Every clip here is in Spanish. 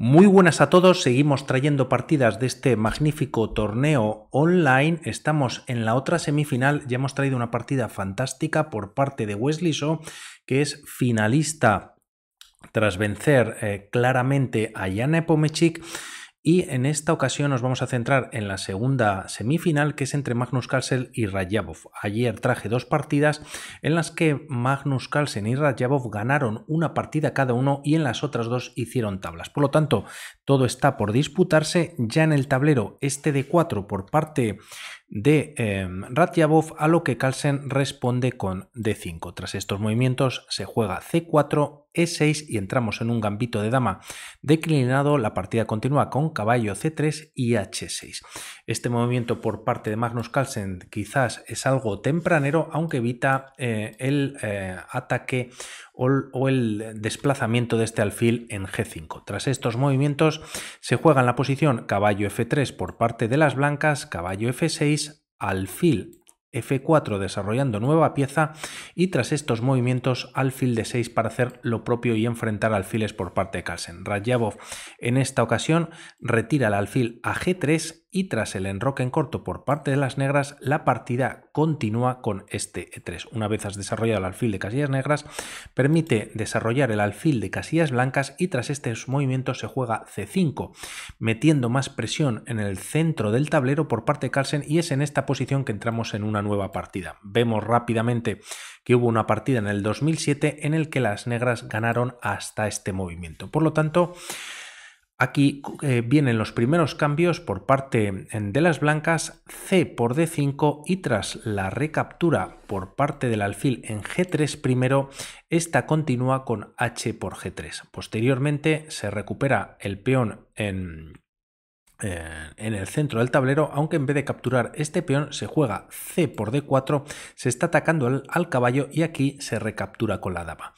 Muy buenas a todos, seguimos trayendo partidas de este magnífico torneo online, estamos en la otra semifinal, ya hemos traído una partida fantástica por parte de Wesley So, que es finalista tras vencer eh, claramente a Jana Epomechik. Y en esta ocasión nos vamos a centrar en la segunda semifinal, que es entre Magnus Carlsen y Rayabov. Ayer traje dos partidas en las que Magnus Carlsen y Rayabov ganaron una partida cada uno y en las otras dos hicieron tablas. Por lo tanto, todo está por disputarse ya en el tablero este de 4 por parte de eh, a lo que Carlsen responde con D5. Tras estos movimientos se juega C4 e6 y entramos en un gambito de dama declinado, la partida continúa con caballo c3 y h6. Este movimiento por parte de Magnus Carlsen quizás es algo tempranero, aunque evita eh, el eh, ataque o, o el desplazamiento de este alfil en g5. Tras estos movimientos se juega en la posición caballo f3 por parte de las blancas, caballo f6, alfil F4 desarrollando nueva pieza y tras estos movimientos alfil de 6 para hacer lo propio y enfrentar alfiles por parte de Kassen. Rajabov en esta ocasión retira el alfil a G3 y tras el enroque en corto por parte de las negras, la partida continúa con este E3. Una vez has desarrollado el alfil de casillas negras, permite desarrollar el alfil de casillas blancas y tras este movimiento se juega C5, metiendo más presión en el centro del tablero por parte de Carlsen y es en esta posición que entramos en una nueva partida. Vemos rápidamente que hubo una partida en el 2007 en el que las negras ganaron hasta este movimiento. Por lo tanto, Aquí eh, vienen los primeros cambios por parte de las blancas C por D5 y tras la recaptura por parte del alfil en G3 primero, esta continúa con H por G3. Posteriormente se recupera el peón en, eh, en el centro del tablero, aunque en vez de capturar este peón se juega C por D4, se está atacando al, al, caballo y aquí se recaptura con la dama.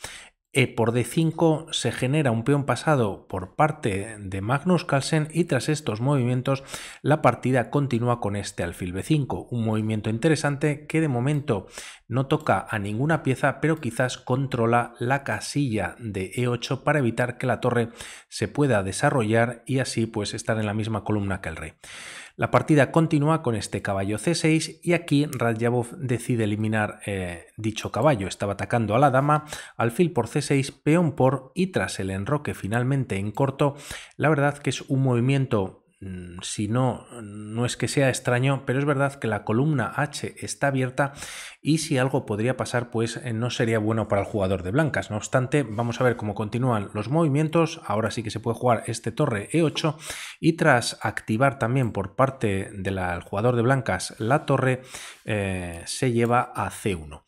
E por D5 se genera un peón pasado por parte de Magnus Carlsen y tras estos movimientos la partida continúa con este alfil B5, un movimiento interesante que de momento no toca a ninguna pieza pero quizás controla la casilla de E8 para evitar que la torre se pueda desarrollar y así pues estar en la misma columna que el rey. La partida continúa con este caballo c6 y aquí Radjabov decide eliminar eh, dicho caballo. Estaba atacando a la dama, alfil por c6, peón por y tras el enroque finalmente en corto, la verdad que es un movimiento Mm, si no, no es que sea extraño, pero es verdad que la columna H está abierta y si algo podría pasar, pues eh, no sería bueno para el jugador de blancas. No obstante, vamos a ver cómo continúan los movimientos. Ahora sí que se puede jugar este torre E8 y tras activar también por parte del jugador de blancas la torre, eh, se lleva a C1.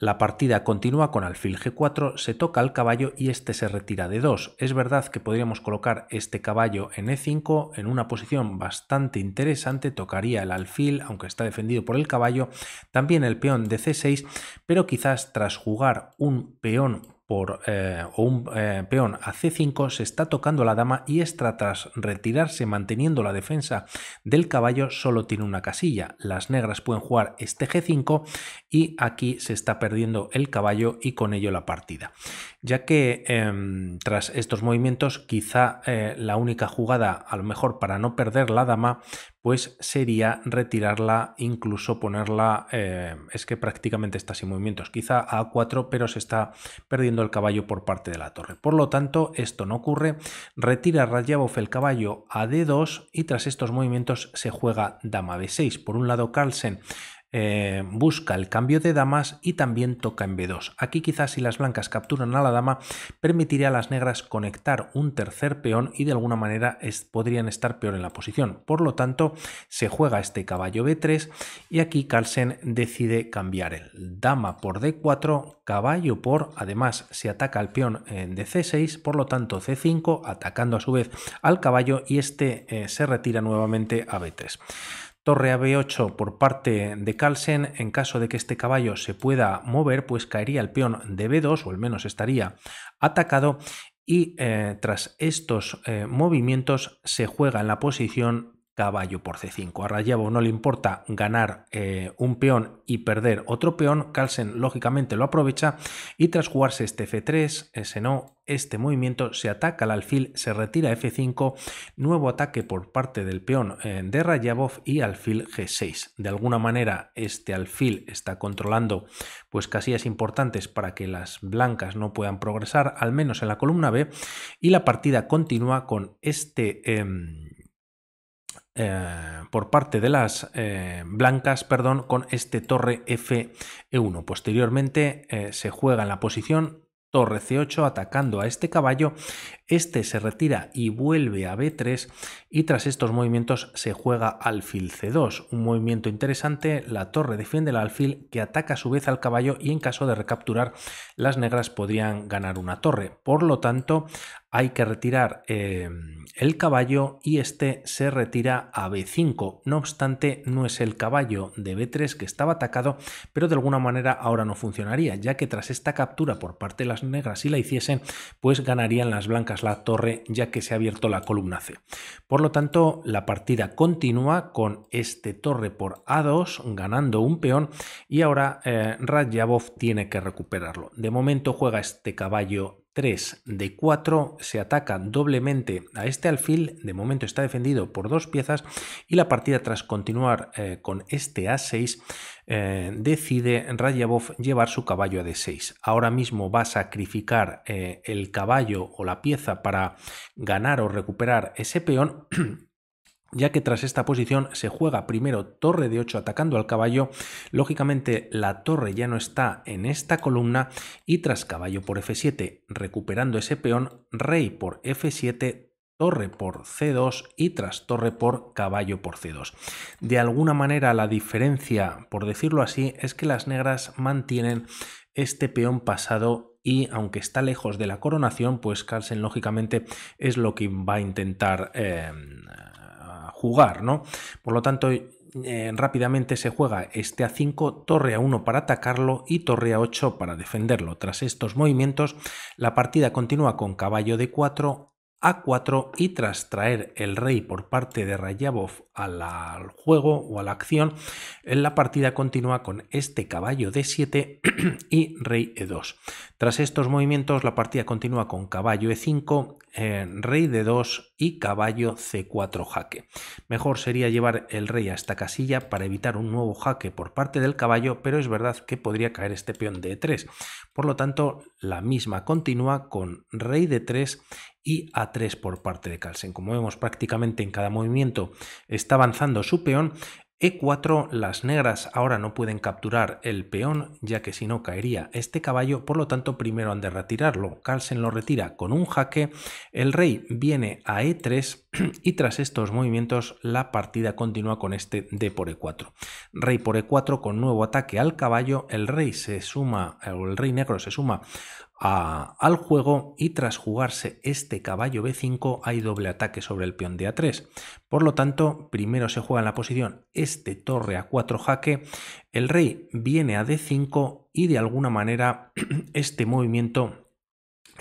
La partida continúa con alfil g4, se toca al caballo y este se retira de 2. Es verdad que podríamos colocar este caballo en e5 en una posición bastante interesante, tocaría el alfil, aunque está defendido por el caballo, también el peón de c6, pero quizás tras jugar un peón por eh, un eh, peón a c5 se está tocando la dama y extra tras retirarse manteniendo la defensa del caballo solo tiene una casilla. Las negras pueden jugar este g5 y aquí se está perdiendo el caballo y con ello la partida. Ya que em, tras estos movimientos quizá eh, la única jugada a lo mejor para no perder la dama pues sería retirarla, incluso ponerla, eh, es que prácticamente está sin movimientos, quizá a 4 pero se está perdiendo el caballo por parte de la torre. Por lo tanto, esto no ocurre, retira Radjabov el caballo a D2 y tras estos movimientos se juega dama B6. Por un lado, Carlsen eh, busca el cambio de damas y también toca en B2. Aquí quizás si las blancas capturan a la dama, permitiría a las negras conectar un tercer peón y de alguna manera podrían estar peor en la posición. Por lo tanto, se juega este caballo B3 y aquí Carlsen decide cambiar el dama por D4, caballo por, además se ataca al peón en C6, por lo tanto C5, atacando a su vez al caballo y este eh, se retira nuevamente a B3. Torre a B8 por parte de Carlsen, en caso de que este caballo se pueda mover, pues caería el peón de B2 o al menos estaría atacado y eh, tras estos eh, movimientos se juega en la posición caballo por c5. A Rayabov no le importa ganar eh, un peón y perder otro peón. Carlsen lógicamente lo aprovecha y tras jugarse este f3, ese no, este movimiento se ataca al alfil, se retira f5, nuevo ataque por parte del peón eh, de Rayabov y alfil g6. De alguna manera este alfil está controlando pues casillas importantes para que las blancas no puedan progresar, al menos en la columna B, y la partida continúa con este... Em, eh, por parte de las eh, blancas perdón, con este torre F1. Posteriormente eh, se juega en la posición torre C8 atacando a este caballo, este se retira y vuelve a B3 y tras estos movimientos se juega alfil C2, un movimiento interesante, la torre defiende el alfil que ataca a su vez al caballo y en caso de recapturar las negras podrían ganar una torre, por lo tanto hay que retirar el caballo y este se retira a b5. No obstante, no es el caballo de b3 que estaba atacado, pero de alguna manera ahora no funcionaría, ya que tras esta captura por parte de las negras, si la hiciesen, pues ganarían las blancas la torre, ya que se ha abierto la columna C. Por lo tanto, la partida continúa con este torre por a2, ganando un peón, y ahora eh, tiene que recuperarlo. De momento juega este caballo 3 de 4 se ataca doblemente a este alfil, de momento está defendido por dos piezas y la partida tras continuar eh, con este a6 eh, decide Rayabov llevar su caballo a d6. Ahora mismo va a sacrificar eh, el caballo o la pieza para ganar o recuperar ese peón ya que tras esta posición se juega primero torre de 8 atacando al caballo, lógicamente la torre ya no está en esta columna y tras caballo por f7 recuperando ese peón, rey por f7, torre por c2 y tras torre por caballo por c2. De alguna manera la diferencia, por decirlo así, es que las negras mantienen este peón pasado y aunque está lejos de la coronación, pues Carlsen lógicamente es lo que va a intentar em, jugar, ¿no? Por lo tanto, eh, rápidamente se juega este a 5, torre a 1 para atacarlo y torre a 8 para defenderlo. Tras estos movimientos, la partida continúa con caballo de 4, a4 y tras traer el rey por parte de Rayabov al juego o a la acción, eh, la partida continúa con este caballo d7 y rey e2. Tras estos movimientos la partida continúa con caballo e5, eh, rey d2 y caballo c4 jaque. Mejor sería llevar el rey a esta casilla para evitar un nuevo jaque por parte del caballo, pero es verdad que podría caer este peón d3. Por lo tanto, la misma continúa con rey d3 y a 3 por parte de Carlsen. Como vemos prácticamente en cada movimiento está avanzando su peón, e4 las negras ahora no pueden capturar el peón ya que si no caería este caballo, por lo tanto primero han de retirarlo. Carlsen lo retira con un jaque, el rey viene a e3 y tras estos movimientos la partida continúa con este D por E4. Rey por E4 con nuevo ataque al caballo, el rey se suma, el rey negro se suma al juego y tras jugarse este caballo B5 hay doble ataque sobre el peón de A3. Por lo tanto, primero se juega en la posición este torre A4 jaque, el rey viene a D5 y de alguna manera este movimiento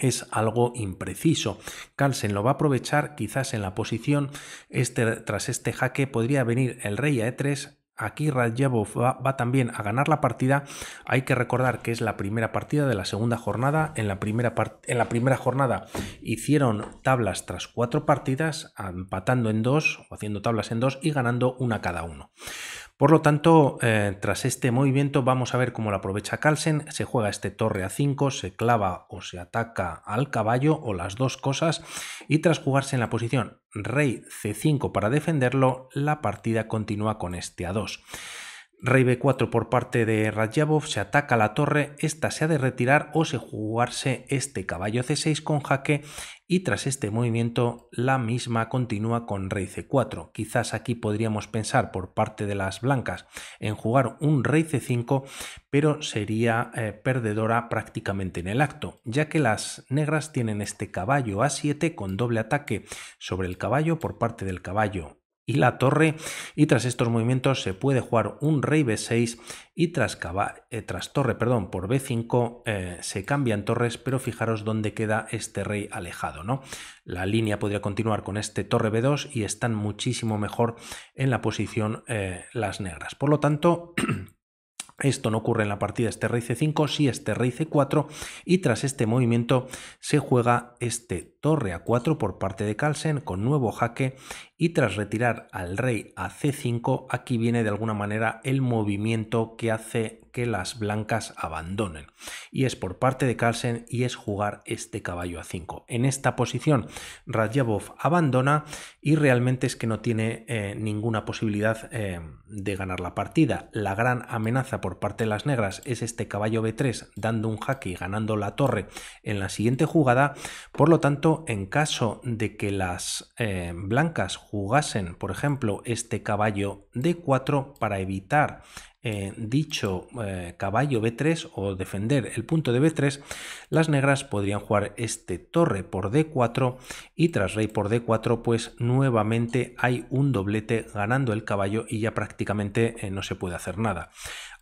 es algo impreciso. Carlsen lo va a aprovechar quizás en la posición, este, tras este jaque podría venir el rey a e3 Aquí Radjabov va, también a ganar la partida. Hay que recordar que es la primera partida de la segunda jornada. En la primera, en la primera jornada hicieron tablas tras cuatro partidas, empatando en dos, o haciendo tablas en dos y ganando una cada uno. Por lo tanto, eh, tras este movimiento vamos a ver cómo lo aprovecha Carlsen, se juega este torre a 5, se clava o se ataca al caballo o las dos cosas y tras jugarse en la posición rey c5 para defenderlo, la partida continúa con este a 2. Rey b4 por parte de Rajabov, se ataca la torre, esta se ha de retirar o se jugarse este caballo c6 con jaque y tras este movimiento la misma continúa con rey c4. Quizás aquí podríamos pensar por parte de las blancas en jugar un rey c5, pero sería eh, perdedora prácticamente en el acto, ya que las negras tienen este caballo a7 con doble ataque sobre el caballo por parte del caballo y la torre y tras estos movimientos se puede jugar un rey b6 y tras, eh, tras torre perdón, por b5 eh, se cambian torres pero fijaros dónde queda este rey alejado no la línea podría continuar con este torre b2 y están muchísimo mejor en la posición eh, las negras por lo tanto Esto no ocurre en la partida este rey c5, si este rey c4 y tras este movimiento se juega este torre a 4 por parte de Carlsen con nuevo jaque y tras retirar al rey a c5 aquí viene de alguna manera el movimiento que hace que las blancas abandonen y es por parte de Carlsen y es jugar este caballo a 5. En esta posición Radjabov abandona y realmente es que no tiene eh, ninguna posibilidad eh, de ganar la partida. La gran amenaza por parte de las negras es este caballo b3 dando un jaque y ganando la torre en la siguiente jugada, por lo tanto en caso de que las eh, blancas jugasen, por ejemplo, este caballo D4 para evitar eh, dicho eh, caballo B3 o defender el punto de B3, las negras podrían jugar este torre por D4 y tras rey por D4 pues nuevamente hay un doblete ganando el caballo y ya prácticamente no se puede hacer nada.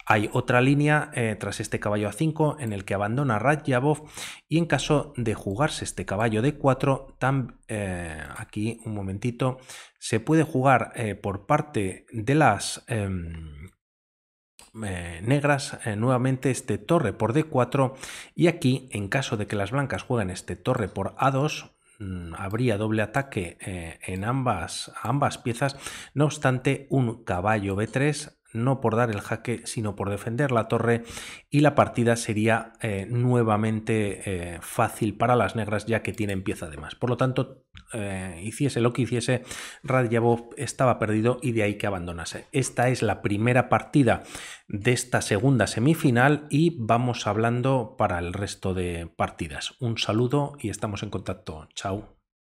Hay otra línea eh, tras este caballo a 5 en el que abandona Radjabov y en caso de jugarse este caballo de 4, eh, aquí un momentito, se puede jugar eh, por parte de las em, negras nuevamente este torre por d4 y aquí en caso de que las blancas jueguen este torre por a2 mm, habría doble ataque en ambas, ambas piezas, no obstante un caballo b3 no por dar el jaque, sino por defender la torre y la partida sería eh, nuevamente eh, fácil para las negras ya que tienen pieza de más. Por lo tanto, eh, hiciese lo que hiciese, Radjabov estaba perdido y de ahí que abandonase. Esta es la primera partida de esta segunda semifinal y vamos hablando para el resto de partidas. Un saludo y estamos en contacto. Chao.